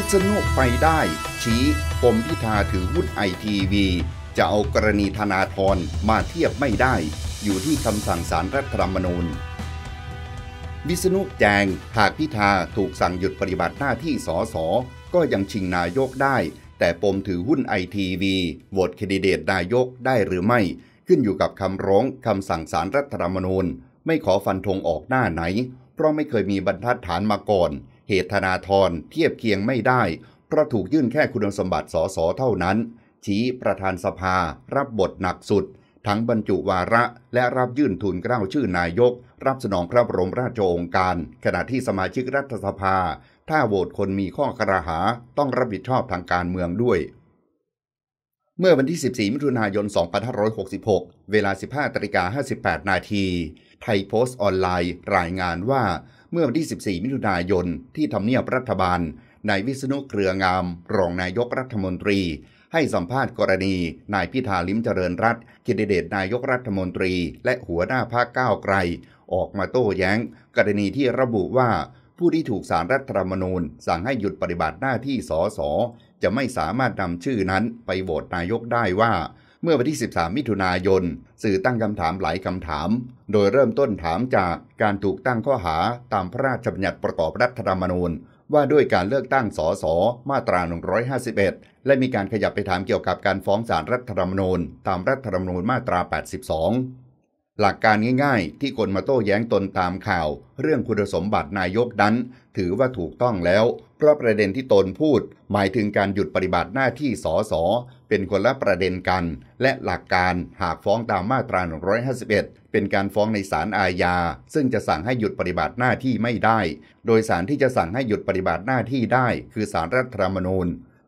ิษณุไปได้ ชี้ ปมพิธาถือหุ้นไอทีวีจะเอากรณีธนาธรมาเทียบไม่ได้ อยู่ที่คำสั่งสารรัฐธรรมนูญวิษณุแจงหากพิธาถูกสั่งหยุดปฏิบัติหน้าที่สอสอก็ยังชิงนายกได้ แต่ปมถือหุ้นไอทีวีโหวตคดีเดตนายกได้หรือไม่ ขึ้นอยู่กับคำร้องคำสั่งสารรัฐธรรมนูญ ไม่ขอฟันธงออกหน้าไหน เพราะไม่เคยมีบรรทัดฐานมาก่อนเหตุธนาธรเทียบเคียงไม่ได้ เพราะถูกยื่นแค่คุณสมบัติสสเท่านั้น ชี้ประธานสภา รับบทหนักสุด ทั้งบรรจุวาระ และรับยื่นทุนเกล้าชื่อนายก รับสนองพระบรมราชโองการ ขณะที่สมาชิกรัฐสภา ถ้าโหวตคนมีข้อกระหา ต้องรับผิดชอบทางการเมืองด้วย เมื่อวันที่14มิถุนายน 2566 เวลา 15ตริกา58นาทีไทยโพสต์ออนไลน์ รายงานว่าเมื่อวันที่ 14 มิถุนายนที่ทำเนียบรัฐบาลนายวิษณุเครืองาม รองนายกรัฐมนตรี ให้สัมภาษณ์กรณีนายพิธาลิมเจริญรัตกิดเดตนายกรัฐมนตรี และหัวหน้าพรรคก้าวไกล ออกมาโต้แย้ง กรณีที่ระบุว่าผู้ที่ถูกสารรัฐธรรมนูญ สั่งให้หยุดปฏิบัติหน้าที่สสจะไม่สามารถนำชื่อนั้นไปโหวตนายกได้ว่าเมื่อวันที่ 13 มิถุนายน สื่อตั้งคำถามหลายคำถาม โดยเริ่มต้นถามจากการถูกตั้งข้อหาตามพระราชบัญญัติประกอบรัฐธรรมนูญ ว่าด้วยการเลือกตั้งสสมาตรา151 และมีการขยับไปถามเกี่ยวกับการฟ้องศาลรัฐธรรมนูญตามรัฐธรรมนูญมาตรา 82 หลักการง่ายๆ ที่คนมาโต้แย้งตนตามข่าว เรื่องคุณสมบัตินายกนั้นถือว่าถูกต้องแล้ว เพราะประเด็นที่ตนพูด หมายถึงการหยุดปฏิบัติหน้าที่สสเป็นคนละประเด็นกัน และหลักการหากฟ้องตามมาตรา 151 เป็นการฟ้องในศาลอาญา ซึ่งจะสั่งให้หยุดปฏิบัติหน้าที่ไม่ได้ โดยศาลที่จะสั่งให้หยุดปฏิบัติหน้าที่ได้คือศาลรัฐธรรมนูญ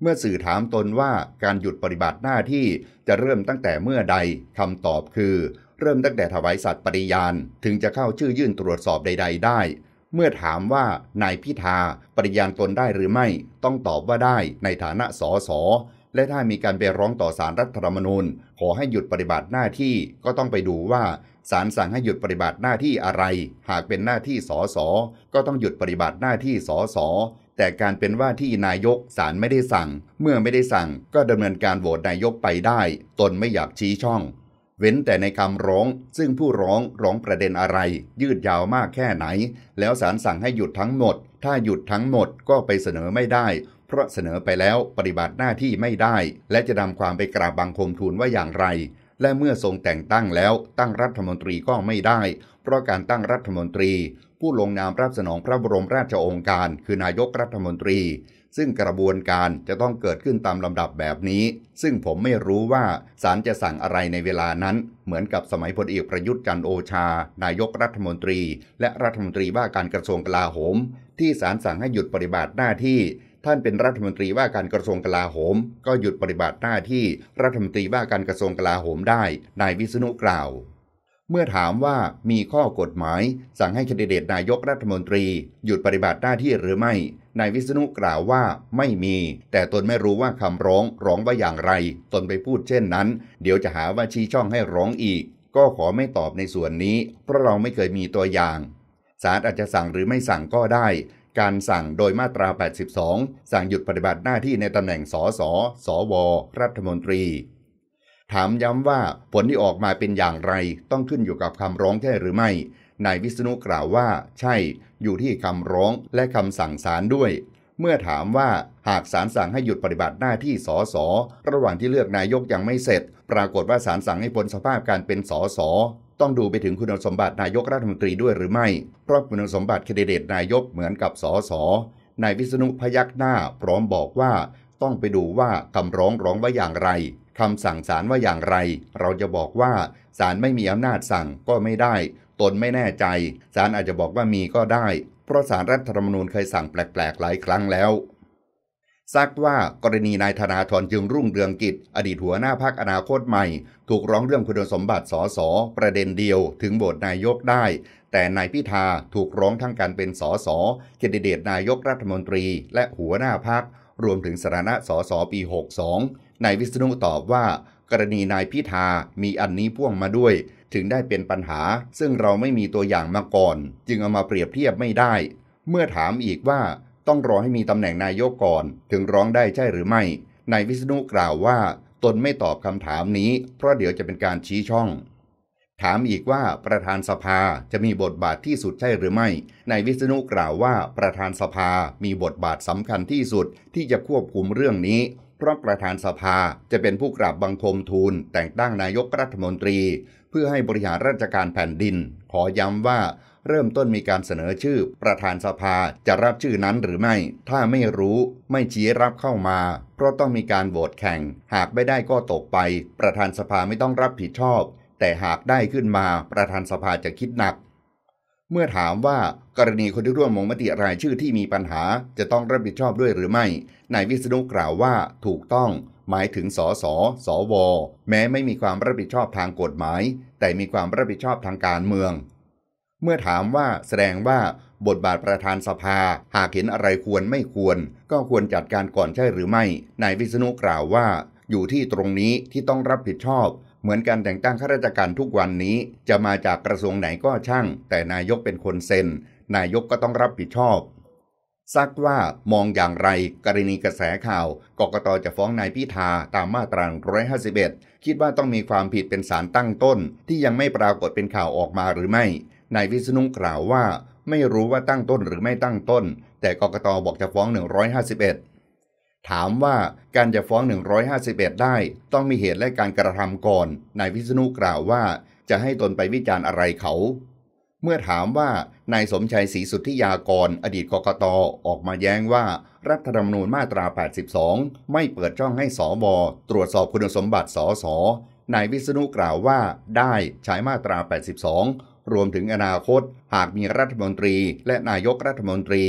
เมื่อสื่อถามตนว่าการหยุดปฏิบัติหน้าที่จะเริ่มตั้งแต่เมื่อใดคำตอบคือ เริ่มตั้งแต่ถวายสัตย์ปริญาณ ถึงจะเข้าชื่อยื่นตรวจสอบใดๆได้เมื่อถามว่า นายพิธา ปริยานตนได้หรือไม่ ต้องตอบว่าได้ ในฐานะ สส และถ้ามีการไปร้องต่อสารรัฐธรรมนูญ ขอให้หยุดปฏิบัติหน้าที่ ก็ต้องไปดูว่า สารสั่งให้หยุดปฏิบัติหน้าที่อะไร หากเป็นหน้าที่ สส ก็ต้องหยุดปฏิบัติหน้าที่ สส แต่การเป็นว่าที่นายกสารไม่ได้สั่ง เมื่อไม่ได้สั่ง ก็ดำเนินการโหวตนายกไปได้ ตนไม่อยากชี้ช่องเว้นแต่ในคำร้อง ซึ่งผู้ร้องร้องประเด็นอะไร ยืดยาวมากแค่ไหน แล้วศาลสั่งให้หยุดทั้งหมด ถ้าหยุดทั้งหมดก็ไปเสนอไม่ได้ เพราะเสนอไปแล้วปฏิบัติหน้าที่ไม่ได้ และจะนำความไปกราบบังคมทูลว่าอย่างไร และเมื่อทรงแต่งตั้งแล้วตั้งรัฐมนตรีก็ไม่ได้ เพราะการตั้งรัฐมนตรี ผู้ลงนามรับสนองพระบรมราชโองการ คือนายกรัฐมนตรีซึ่งกระบวนการจะต้องเกิดขึ้นตามลำดับแบบนี้ ซึ่งผมไม่รู้ว่าศาลจะสั่งอะไรในเวลานั้น เหมือนกับสมัยพลเอกประยุทธ์จันโอชา นายกรัฐมนตรี และรัฐมนตรีว่าการกระทรวงกลาโหม ที่ศาลสั่งให้หยุดปฏิบัติหน้าที่ ท่านเป็นรัฐมนตรีว่าการกระทรวงกลาโหม ก็หยุดปฏิบัติหน้าที่รัฐมนตรีว่าการกระทรวงกลาโหมได้ นายวิษณุกล่าวเมื่อถามว่ามีข้อกฎหมายสั่งให้คนดิเดตนายกรัฐมนตรีหยุดปฏิบัติหน้าที่หรือไม่ นายวิษณุกล่าวว่าไม่มีแต่ตนไม่รู้ว่าคำร้องร้องว่าอย่างไร ตนไปพูดเช่นนั้นเดี๋ยวจะหาว่าชี้ช่องให้ร้องอีกก็ขอไม่ตอบในส่วนนี้ เพราะเราไม่เคยมีตัวอย่างศาลอาจจะสั่งหรือไม่สั่งก็ได้การสั่งโดยมาตรา 82 สั่งหยุดปฏิบัติหน้าที่ในตำแหน่งสสสว รัฐมนตรีถามย้ำว่าผลที่ออกมาเป็นอย่างไร ต้องขึ้นอยู่กับคำร้องใช่หรือไม่ นายวิษณุกล่าวว่า ใช่อยู่ที่คำร้องและคำสั่งศาลด้วย เมื่อถามว่าหากศาลสั่งให้หยุดปฏิบัติหน้าที่สสระหว่างที่เลือกนายกยังไม่เสร็จ ปรากฏว่าศาลสั่งให้พ้นสภาพการเป็นสสต้องดูไปถึงคุณสมบัตินายกรัฐมนตรีด้วยหรือไม่เพราะคุณสมบัติคดิเดตนายกเหมือนกับสสนายวิษณุพยักหน้าพร้อมบอกว่าต้องไปดูว่าคำร้องร้องว่าอย่างไรคำสั่งศาลว่าอย่างไร เราจะบอกว่าศาลไม่มีอำนาจสั่งก็ไม่ได้ ตนไม่แน่ใจศาลอาจจะบอกว่ามีก็ได้เพราะศาลรัฐธรรมนูญเคยสั่งแปลกๆ หลายครั้งแล้ว ซักว่ากรณีนายธนาธรจึงรุ่งเรืองกิจ อดีตหัวหน้าพักอนาคตใหม่ ถูกร้องเรื่องคุณสมบัติสอสอประเด็นเดียว ถึงโหวตนายกได้ แต่นายพิธาถูกร้องทั้งการเป็นสอสอคนดิเดตนายกรัฐมนตรีและหัวหน้าพักรวมถึงสถานะสอสอปี62นายวิษณุตอบว่า กรณีนายพิธามีอันนี้พ่วงมาด้วย ถึงได้เป็นปัญหาซึ่งเราไม่มีตัวอย่างมาก่อน จึงเอามาเปรียบเทียบไม่ได้ เมื่อถามอีกว่าต้องรอ ให้มีตำแหน่งนายกก่อนถึงร้องได้ใช่หรือไม่นายวิษณุกล่าวว่า ตนไม่ตอบคำถามนี้เพราะเดี๋ยวจะเป็นการชี้ช่อง ถามอีกว่าประธานสภาจะมีบทบาทที่สุดใช่หรือไม่นายวิษณุกล่าวว่า ประธานสภามีบทบาทสำคัญที่สุดที่จะควบคุมเรื่องนี้พราะประธานสภาจะเป็นผู้กราบบังคมทูลแต่งตั้งนายกรัฐมนตรี เพื่อให้บริหารราชการแผ่นดิน ขอย้ำว่าเริ่มต้นมีการเสนอชื่อ ประธานสภาจะรับชื่อนั้นหรือไม่ ถ้าไม่รู้ไม่ชี้รับเข้ามาเพราะต้องมีการโหวตแข่ง หากไม่ได้ก็ตกไป ประธานสภาไม่ต้องรับผิดชอบ แต่หากได้ขึ้นมาประธานสภาจะคิดหนักเมื่อถามว่ากรณีคนที่ร่วมมงมติรายชื่อที่มีปัญหาจะต้องรับผิดชอบด้วยหรือไม่ นายวิษณุกล่าวว่าถูกต้อง หมายถึงสสสวแม้ไม่มีความรับผิดชอบทางกฎหมาย แต่มีความรับผิดชอบทางการเมือง เมื่อถามว่าแสดงว่าบทบาทประธานสภาหากเห็นอะไรควรไม่ควรก็ควรจัดการก่อนใช่หรือไม่นายวิษณุกล่าวว่า อยู่ที่ตรงนี้ที่ต้องรับผิดชอบเหมือนการแต่งตั้งข้าราชการทุกวันนี้ จะมาจากกระทรวงไหนก็ช่าง แต่นายกเป็นคนเซ็น นายกก็ต้องรับผิดชอบ ซักว่ามองอย่างไรกรณีกระแสข่าวกกตจะฟ้องนายพิธาตามมาตรา 151 คิดว่าต้องมีความผิดเป็นสารตั้งต้น ที่ยังไม่ปรากฏเป็นข่าวออกมาหรือไม่นายวิษณุกล่าวว่า ไม่รู้ว่าตั้งต้นหรือไม่ตั้งต้น แต่กกตบอกจะฟ้อง 151ถามว่าการจะฟ้อง 151 ได้ต้องมีเหตุและการกระทำก่อน นายวิษณุกล่าวว่าจะให้ตนไปวิจารณ์อะไรเขา เมื่อถามว่านายสมชัยศรีสุทธิยากร อดีตกกตอออกมาแย้งว่ารัฐธรรมนูญมาตรา 82 ไม่เปิดช่องให้สวตรวจสอบคุณสมบัติ สส นายวิษณุกล่าวว่า ได้ใช้มาตรา 82 รวมถึงอนาคต หากมีรัฐมนตรี และนายกรัฐมนตรี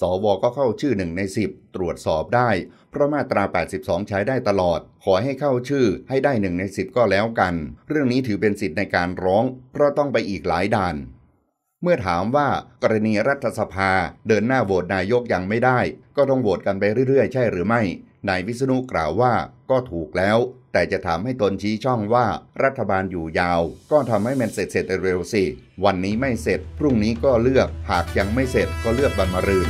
สวก็เข้าชื่อหนึ่งใน 10 ตรวจสอบได้ เพราะมาตรา 82 ใช้ได้ตลอด ขอให้เข้าชื่อให้ได้หนึ่งใน 10 ก็แล้วกัน เรื่องนี้ถือเป็นสิทธิ์ในการร้อง เพราะต้องไปอีกหลายด่าน เมื่อถามว่ากรณีรัฐสภาเดินหน้าโหวตนายกยังไม่ได้ ก็ต้องโหวตกันไปเรื่อยๆ ใช่หรือไม่นายวิษณุกล่าวว่าก็ถูกแล้วแต่จะถามให้ตนชี้ช่องว่า รัฐบาลอยู่ยาว ก็ทำให้มันเสร็จเสร็จเร็วสิวันนี้ไม่เสร็จ พรุ่งนี้ก็เลือกหากยังไม่เสร็จก็เลือกบันมารืน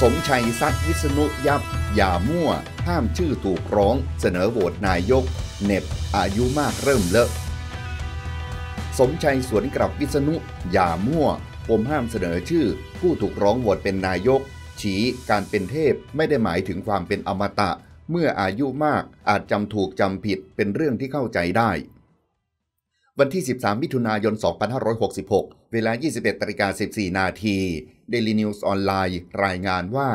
สมชัยซัดวิษณุยับอย่ามั่ว ห้ามชื่อถูกร้อง เสนอโหวตนายก เน็บอายุมากเริ่มเลอะสมชัยสวนกลับวิษณุอย่ามั่ว ผมห้ามเสนอชื่อ ผู้ถูกร้องโหวตเป็นนายกชี้การเป็นเทพไม่ได้หมายถึงความเป็นอมตะเมื่ออายุมากอาจจำถูกจำผิดเป็นเรื่องที่เข้าใจได้ วันที่ 13 มิถุนายน 2566 เวลา 21ตริกา14นาทีเดลินิวส์ออนไลน์รายงานว่า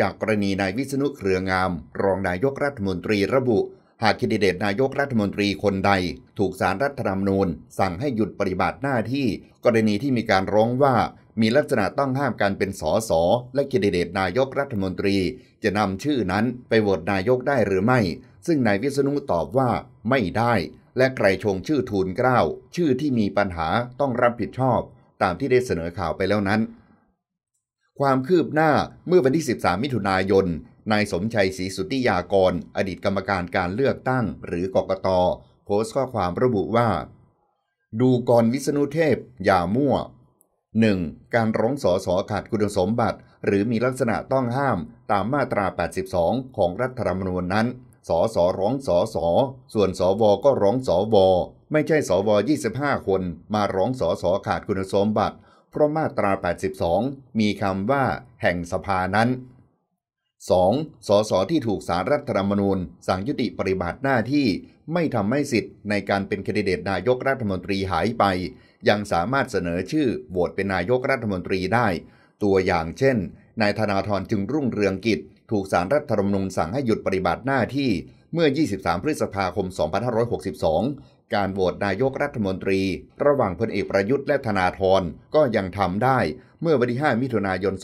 จากกรณีนายวิษณุเครืองาม รองนายกรัฐมนตรีระบุ หากคิดเดตนายกรัฐมนตรีคนใด ถูกสารรัฐธรรมนูญสั่งให้หยุดปฏิบัติหน้าที่ กรณีที่มีการร้องว่ามีลักษณะต้องห้ามการเป็นสสและแคเดิเดตนายกรัฐมนตรีจะนำชื่อนั้นไปโหวตนายกได้หรือไม่ ซึ่งนายวิษณุตอบว่า ไม่ได้ และใครชงชื่อทูลเกล้าชื่อที่มีปัญหาต้องรับผิดชอบ ตามที่ได้เสนอข่าวไปแล้วนั้น ความคืบหน้าเมื่อวันที่ 13 มิถุนายนนายสมชัยศรีสุติยากร อดีตกรรมการการเลือกตั้ง หรือกกตโพสต์ข้อความระบุว่า ดูกรวิษณุเทพอย่ามั่ว 1. การร้องสอสอขาดคุณสมบัติ หรือมีลักษณะต้องห้ามตามมาตรา 82 ของรัฐธรรมนูญนั้นสอสอร้องสอสอส่วนสวก็ร้องสวไม่ใช่สว25 คนมาร้องสอสอขาดคุณสมบัติ เพราะมาตรา 82 มีคำว่า แห่งสภานั้น 2. สสที่ถูกสารรัฐธรรมนูญ สั่งยุติปฏิบัติหน้าที่ไม่ทำให้สิทธิ์ในการเป็นคดิเดตนายกรัฐมนตรีหายไปยังสามารถเสนอชื่อโหวตเป็นนายกรัฐมนตรีได้ ตัวอย่างเช่นนายธนาธรจึงรุ่งเรืองกิจถูกสารรัฐธรรมนูญสั่งให้หยุดปฏิบัติหน้าที่เมื่อ 23 พฤษภาคม 2562 การโหวตนายกรัฐมนตรีระหว่างพลเอกประยุทธ์และธนาธรก็ยังทำได้เมื่อวันที่ 5 มิถุนายน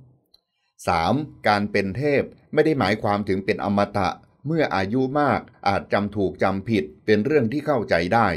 2562 3. การเป็นเทพไม่ได้หมายความถึงเป็นอมตะเมื่ออายุมากอาจจำถูกจำผิดเป็นเรื่องที่เข้าใจได้